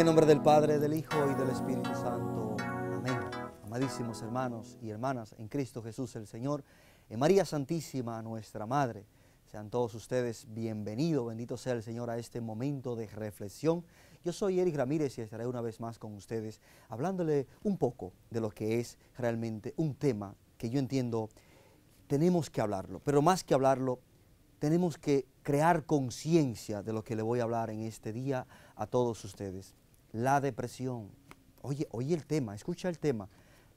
en nombre del Padre, del Hijo y del Espíritu Santo. Amén. Amadísimos hermanos y hermanas, en Cristo Jesús el Señor, en María Santísima, nuestra Madre. Sean todos ustedes bienvenidos, bendito sea el Señor a este momento de reflexión. Yo soy Eric Ramírez y estaré una vez más con ustedes hablándole un poco de lo que es realmente un tema que yo entiendo tenemos que hablarlo, pero más que hablarlo, tenemos que crear conciencia de lo que le voy a hablar en este día a todos ustedes. La depresión. Oye, oye el tema, escucha el tema.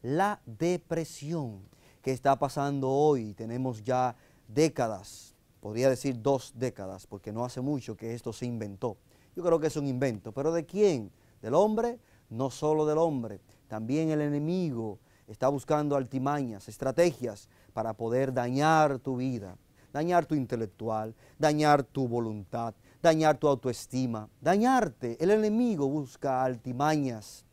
La depresión que está pasando hoy. Tenemos ya décadas, podría decir dos décadas, porque no hace mucho que esto se inventó. Yo creo que es un invento, pero ¿de quién? ¿Del hombre? No solo del hombre, también el enemigo está buscando altimañas, estrategias para poder dañar tu vida, dañar tu intelectual, dañar tu voluntad, dañar tu autoestima, dañarte. El enemigo busca altimañas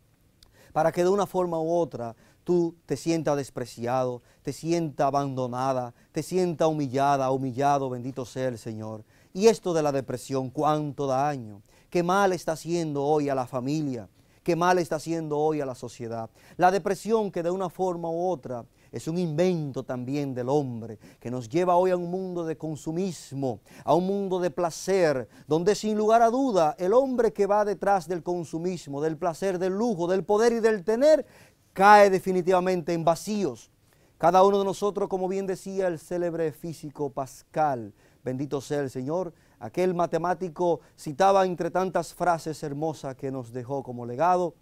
para que de una forma u otra tú te sientas despreciado, te sienta abandonada, te sienta humillada, humillado, bendito sea el Señor. Y esto de la depresión, cuánto daño, qué mal está haciendo hoy a la familia, qué mal está haciendo hoy a la sociedad. La depresión que de una forma u otra es un invento también del hombre que nos lleva hoy a un mundo de consumismo, a un mundo de placer, donde sin lugar a duda el hombre que va detrás del consumismo, del placer, del lujo, del poder y del tener, cae definitivamente en vacíos. Cada uno de nosotros, como bien decía el célebre físico Pascal, bendito sea el Señor, aquel matemático citaba entre tantas frases hermosas que nos dejó como legado,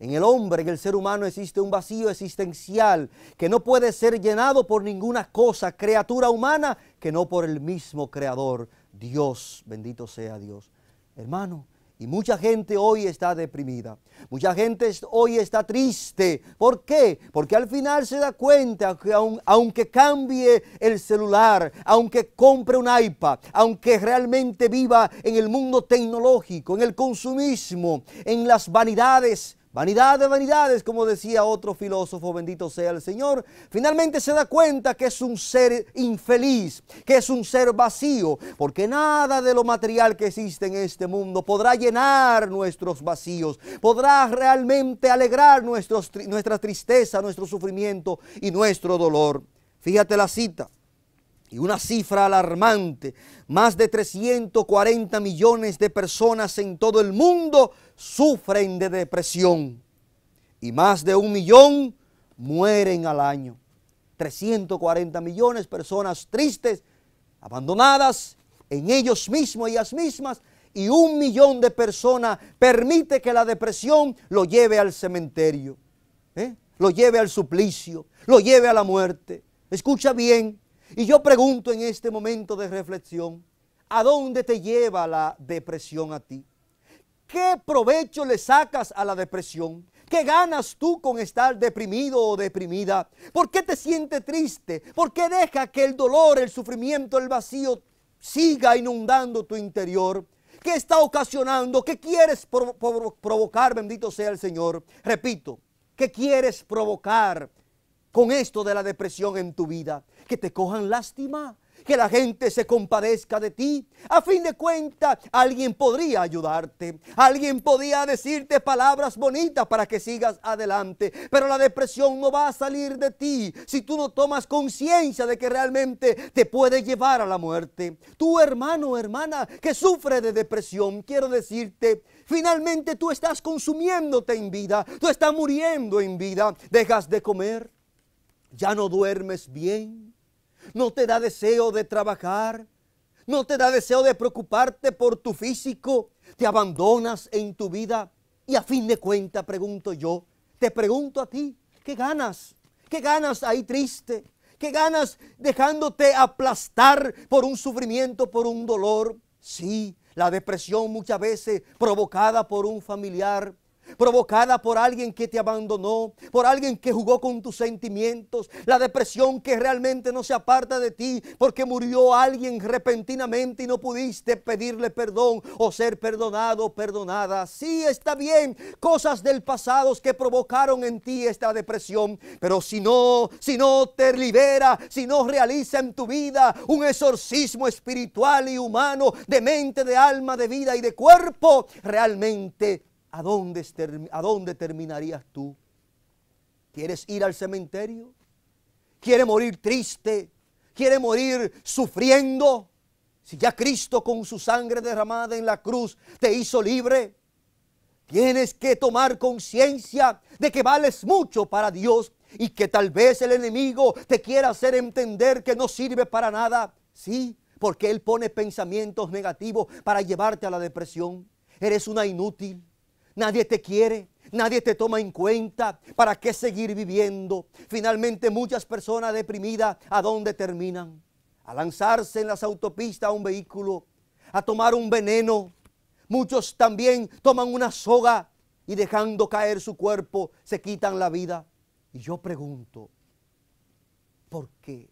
en el hombre, en el ser humano existe un vacío existencial que no puede ser llenado por ninguna cosa, criatura humana, que no por el mismo creador, Dios, bendito sea Dios. Hermano, y mucha gente hoy está deprimida, mucha gente hoy está triste. ¿Por qué? Porque al final se da cuenta que aunque cambie el celular, aunque compre un iPad, aunque realmente viva en el mundo tecnológico, en el consumismo, en las vanidades, Vanidad de vanidades, como decía otro filósofo, bendito sea el Señor, finalmente se da cuenta que es un ser infeliz, que es un ser vacío, porque nada de lo material que existe en este mundo podrá llenar nuestros vacíos, podrá realmente alegrar nuestra tristeza, nuestro sufrimiento y nuestro dolor. Fíjate la cita y una cifra alarmante, más de 340 millones de personas en todo el mundo sufren de depresión y más de un millón mueren al año. 340 millones de personas tristes, abandonadas en ellos mismos, y ellas mismas, y un millón de personas permite que la depresión lo lleve al cementerio, ¿eh? lo lleve al suplicio, lo lleve a la muerte. Escucha bien, y yo pregunto en este momento de reflexión, ¿a dónde te lleva la depresión a ti? ¿Qué provecho le sacas a la depresión? ¿Qué ganas tú con estar deprimido o deprimida? ¿Por qué te sientes triste? ¿Por qué deja que el dolor, el sufrimiento, el vacío siga inundando tu interior? ¿Qué está ocasionando? ¿Qué quieres provocar? Bendito sea el Señor. Repito, ¿qué quieres provocar con esto de la depresión en tu vida. Que te cojan lástima, que la gente se compadezca de ti. A fin de cuentas, alguien podría ayudarte, alguien podía decirte palabras bonitas para que sigas adelante, pero la depresión no va a salir de ti si tú no tomas conciencia de que realmente te puede llevar a la muerte. Tu hermano o hermana que sufre de depresión, quiero decirte, finalmente tú estás consumiéndote en vida, tú estás muriendo en vida, dejas de comer ya no duermes bien, no te da deseo de trabajar, no te da deseo de preocuparte por tu físico, te abandonas en tu vida y a fin de cuentas, pregunto yo, te pregunto a ti, ¿qué ganas? ¿Qué ganas ahí triste? ¿Qué ganas dejándote aplastar por un sufrimiento, por un dolor? Sí, la depresión muchas veces provocada por un familiar, provocada por alguien que te abandonó, por alguien que jugó con tus sentimientos, la depresión que realmente no se aparta de ti porque murió alguien repentinamente y no pudiste pedirle perdón o ser perdonado, perdonada. Sí, está bien, cosas del pasado que provocaron en ti esta depresión, pero si no, si no te libera, si no realiza en tu vida un exorcismo espiritual y humano de mente, de alma, de vida y de cuerpo, realmente ¿a dónde, ¿a dónde terminarías tú? ¿Quieres ir al cementerio? ¿Quieres morir triste? ¿Quieres morir sufriendo? Si ya Cristo con su sangre derramada en la cruz te hizo libre, tienes que tomar conciencia de que vales mucho para Dios y que tal vez el enemigo te quiera hacer entender que no sirve para nada. Sí, porque él pone pensamientos negativos para llevarte a la depresión. Eres una inútil. Nadie te quiere. Nadie te toma en cuenta. ¿Para qué seguir viviendo? Finalmente muchas personas deprimidas, ¿a dónde terminan? A lanzarse en las autopistas a un vehículo, a tomar un veneno. Muchos también toman una soga y dejando caer su cuerpo se quitan la vida. Y yo pregunto, ¿por qué?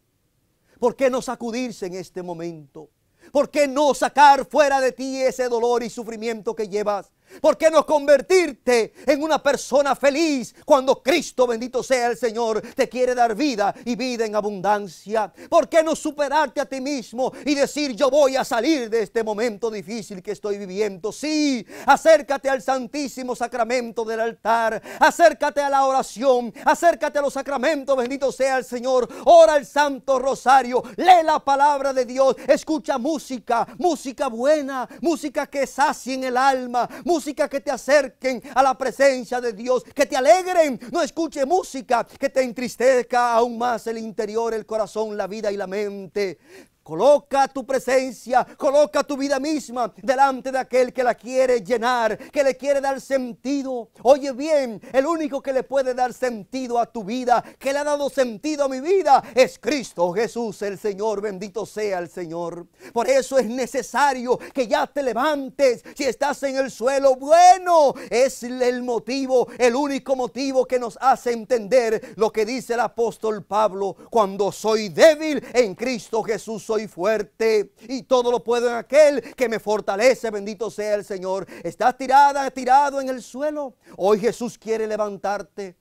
¿Por qué no sacudirse en este momento? ¿Por qué no sacar fuera de ti ese dolor y sufrimiento que llevas? ¿Por qué no convertirte en una persona feliz cuando Cristo, bendito sea el Señor, te quiere dar vida y vida en abundancia? ¿Por qué no superarte a ti mismo y decir yo voy a salir de este momento difícil que estoy viviendo? Sí, acércate al santísimo sacramento del altar, acércate a la oración, acércate a los sacramentos, bendito sea el Señor, ora el santo rosario, lee la palabra de Dios, escucha música, música buena, música que sacie en el alma, música música que te acerquen a la presencia de Dios, que te alegren. No escuche música que te entristezca aún más el interior, el corazón, la vida y la mente. Coloca tu presencia, coloca tu vida misma delante de aquel que la quiere llenar, que le quiere dar sentido. Oye bien, el único que le puede dar sentido a tu vida, que le ha dado sentido a mi vida, es Cristo Jesús el Señor. Bendito sea el Señor. Por eso es necesario que ya te levantes. Si estás en el suelo, bueno, es el motivo, el único motivo que nos hace entender lo que dice el apóstol Pablo. Cuando soy débil en Cristo Jesús, soy fuerte y todo lo puedo en aquel que me fortalece. Bendito sea el Señor. Estás tirada, tirado en el suelo. Hoy Jesús quiere levantarte.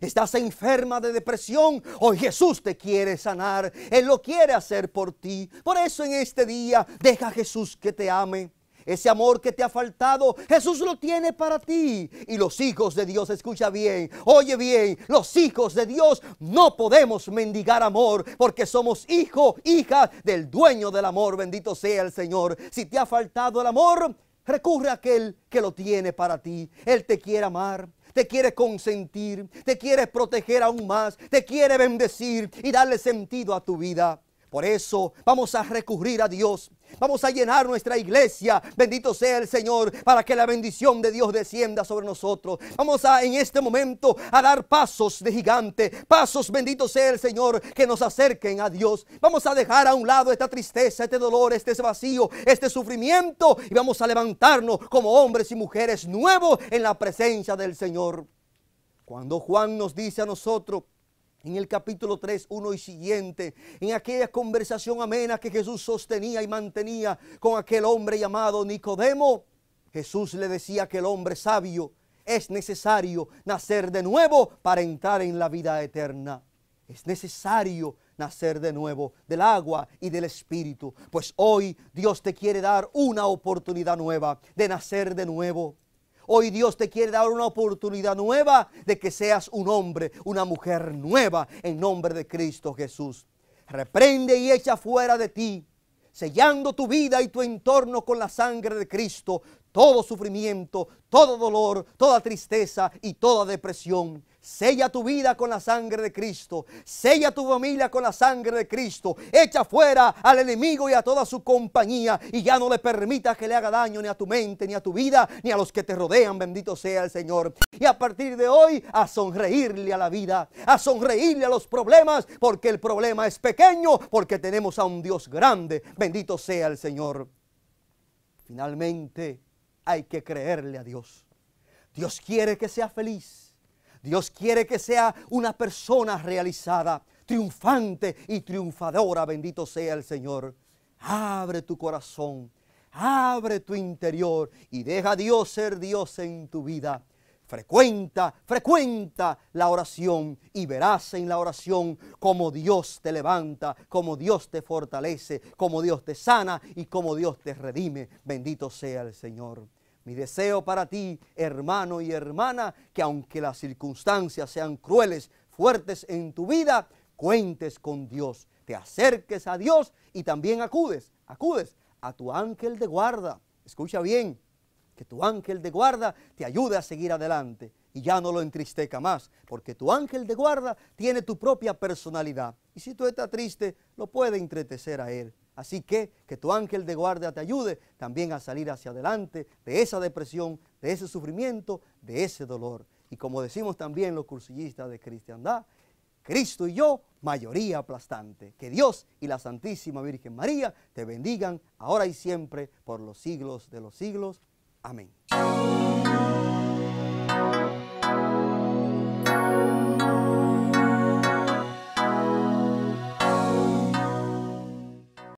Estás enferma de depresión. Hoy Jesús te quiere sanar. Él lo quiere hacer por ti. Por eso en este día deja a Jesús que te ame. Ese amor que te ha faltado, Jesús lo tiene para ti. Y los hijos de Dios, escucha bien, oye bien, los hijos de Dios no podemos mendigar amor porque somos hijo, hija del dueño del amor. Bendito sea el Señor. Si te ha faltado el amor, recurre a aquel que lo tiene para ti. Él te quiere amar te quiere consentir, te quiere proteger aún más, te quiere bendecir y darle sentido a tu vida. Por eso vamos a recurrir a Dios. Vamos a llenar nuestra iglesia. Bendito sea el Señor para que la bendición de Dios descienda sobre nosotros. Vamos a en este momento a dar pasos de gigante. Pasos, bendito sea el Señor, que nos acerquen a Dios. Vamos a dejar a un lado esta tristeza, este dolor, este vacío, este sufrimiento. Y vamos a levantarnos como hombres y mujeres nuevos en la presencia del Señor. Cuando Juan nos dice a nosotros, en el capítulo 3, 1 y siguiente, en aquella conversación amena que Jesús sostenía y mantenía con aquel hombre llamado Nicodemo, Jesús le decía que el hombre sabio, es necesario nacer de nuevo para entrar en la vida eterna. Es necesario nacer de nuevo del agua y del espíritu, pues hoy Dios te quiere dar una oportunidad nueva de nacer de nuevo. Hoy Dios te quiere dar una oportunidad nueva de que seas un hombre, una mujer nueva en nombre de Cristo Jesús. Reprende y echa fuera de ti, sellando tu vida y tu entorno con la sangre de Cristo, todo sufrimiento, todo dolor, toda tristeza y toda depresión. Sella tu vida con la sangre de Cristo. Sella tu familia con la sangre de Cristo. Echa fuera al enemigo y a toda su compañía. Y ya no le permitas que le haga daño ni a tu mente, ni a tu vida, ni a los que te rodean. Bendito sea el Señor. Y a partir de hoy, a sonreírle a la vida. A sonreírle a los problemas. Porque el problema es pequeño. Porque tenemos a un Dios grande. Bendito sea el Señor. Finalmente, hay que creerle a Dios. Dios quiere que sea feliz. Dios quiere que sea una persona realizada, triunfante y triunfadora. Bendito sea el Señor. Abre tu corazón, abre tu interior y deja a Dios ser Dios en tu vida. Frecuenta, frecuenta la oración y verás en la oración como Dios te levanta, como Dios te fortalece, como Dios te sana y como Dios te redime. Bendito sea el Señor. Mi deseo para ti, hermano y hermana, que aunque las circunstancias sean crueles, fuertes en tu vida, cuentes con Dios, te acerques a Dios y también acudes, acudes a tu ángel de guarda. Escucha bien, que tu ángel de guarda te ayude a seguir adelante y ya no lo entristeca más, porque tu ángel de guarda tiene tu propia personalidad y si tú estás triste, lo puede entretecer a él. Así que que tu ángel de guardia te ayude también a salir hacia adelante de esa depresión, de ese sufrimiento, de ese dolor. Y como decimos también los cursillistas de cristiandad, Cristo y yo, mayoría aplastante. Que Dios y la Santísima Virgen María te bendigan ahora y siempre por los siglos de los siglos. Amén.